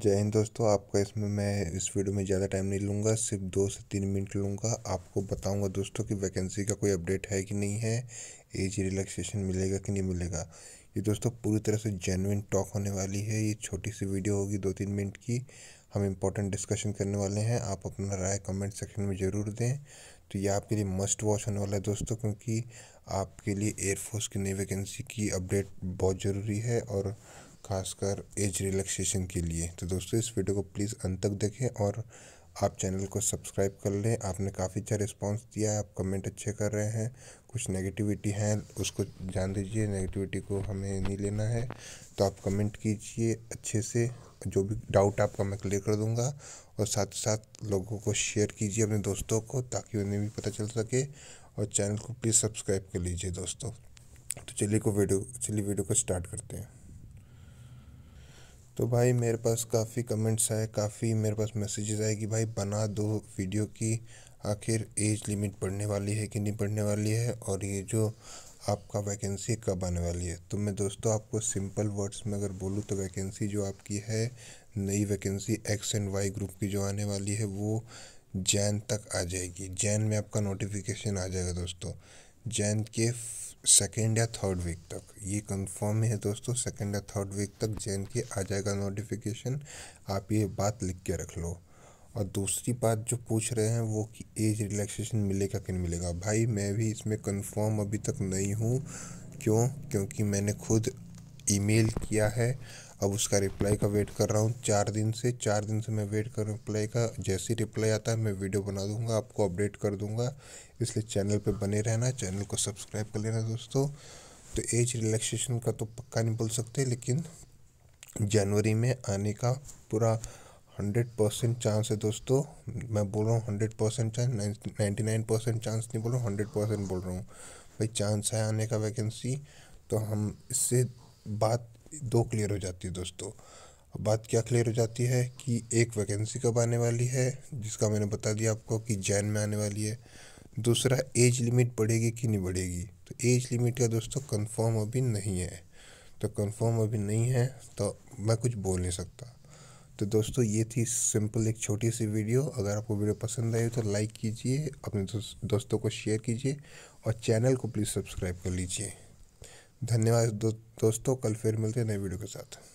जय हिंद दोस्तों आपका इसमें मैं इस वीडियो में ज़्यादा टाइम नहीं लूँगा सिर्फ दो से तीन मिनट लूँगा आपको बताऊँगा दोस्तों कि वैकेंसी का कोई अपडेट है कि नहीं है एज रिलैक्सेशन मिलेगा कि नहीं मिलेगा ये दोस्तों पूरी तरह से जेनविन टॉक होने वाली है ये छोटी सी वीडियो होगी दो तीन मिनट की हम इम्पोर्टेंट डिस्कशन करने वाले हैं आप अपना राय कमेंट सेक्शन में ज़रूर दें तो ये आपके लिए मस्ट वॉच होने वाला है दोस्तों क्योंकि आपके लिए एयरफोर्स की नई वैकेंसी की अपडेट बहुत ज़रूरी है और खासकर एज रिलैक्सेशन के लिए तो दोस्तों इस वीडियो को प्लीज़ अंत तक देखें और आप चैनल को सब्सक्राइब कर लें आपने काफ़ी अच्छा रिस्पांस दिया है आप कमेंट अच्छे कर रहे हैं कुछ नेगेटिविटी है उसको जान दीजिए नेगेटिविटी को हमें नहीं लेना है तो आप कमेंट कीजिए अच्छे से जो भी डाउट आपका मैं क्लियर कर दूंगा और साथ साथ लोगों को शेयर कीजिए अपने दोस्तों को ताकि उन्हें भी पता चल सके और चैनल को प्लीज़ सब्सक्राइब कर लीजिए दोस्तों तो चलिए को वीडियो चलिए वीडियो को स्टार्ट करते हैं तो भाई मेरे पास काफ़ी कमेंट्स आए काफ़ी मेरे पास मैसेजेस आए कि भाई बना दो वीडियो की आखिर एज लिमिट बढ़ने वाली है कि नहीं बढ़ने वाली है और ये जो आपका वैकेंसी कब आने वाली है तो मैं दोस्तों आपको सिंपल वर्ड्स में अगर बोलूँ तो वैकेंसी जो आपकी है नई vacancy X and Y group की जो आने वाली है वो जैन तक आ जाएगी जैन में आपका नोटिफिकेशन आ जाएगा दोस्तों जैन के सेकेंड या थर्ड वीक तक ये कंफर्म है दोस्तों सेकेंड या थर्ड वीक तक जैन के आ जाएगा नोटिफिकेशन आप ये बात लिख के रख लो और दूसरी बात जो पूछ रहे हैं वो कि एज रिलैक्सेशन मिलेगा कि नहीं मिलेगा भाई मैं भी इसमें कंफर्म अभी तक नहीं हूँ क्यों क्योंकि मैंने खुद ईमेल किया है अब उसका रिप्लाई का वेट कर रहा हूँ चार दिन से चार दिन से मैं वेट कर रहा हूँ रिप्लाई का जैसे रिप्लाई आता है मैं वीडियो बना दूँगा आपको अपडेट कर दूँगा इसलिए चैनल पे बने रहना चैनल को सब्सक्राइब कर लेना दोस्तों तो एज रिलैक्सेशन का तो पक्का नहीं बोल सकते लेकिन जनवरी में आने का पूरा हंड्रेड परसेंट चांस है दोस्तों मैं बोल रहा हूँ hundred percent chance ninety nine percent chance नहीं बोल रहा हूँ हंड्रेड परसेंट बोल रहा हूँ भाई चांस है आने का वैकेंसी तो हम इससे बात दो क्लियर हो जाती है दोस्तों बात क्या क्लियर हो जाती है कि एक वैकेंसी कब आने वाली है जिसका मैंने बता दिया आपको कि जैन में आने वाली है दूसरा एज लिमिट बढ़ेगी कि नहीं बढ़ेगी तो एज लिमिट का दोस्तों कंफर्म अभी नहीं है तो कंफर्म अभी नहीं है तो मैं कुछ बोल नहीं सकता तो दोस्तों ये थी सिंपल एक छोटी सी वीडियो अगर आपको वीडियो पसंद आई तो लाइक कीजिए अपने दोस्तों को शेयर कीजिए और चैनल को प्लीज़ सब्सक्राइब कर लीजिए धन्यवाद दो, दोस्तों कल फिर मिलते हैं नए वीडियो के साथ